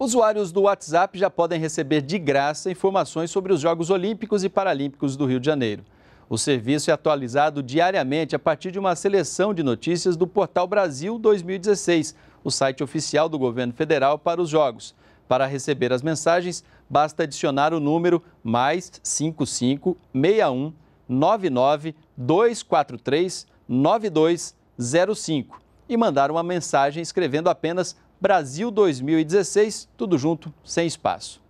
Usuários do WhatsApp já podem receber de graça informações sobre os Jogos Olímpicos e Paralímpicos do Rio de Janeiro. O serviço é atualizado diariamente a partir de uma seleção de notícias do portal Brasil 2016, o site oficial do governo federal para os Jogos. Para receber as mensagens, basta adicionar o número mais 55 61 99 243 9205 e mandar uma mensagem escrevendo apenas Brasil 2016, tudo junto, sem espaço.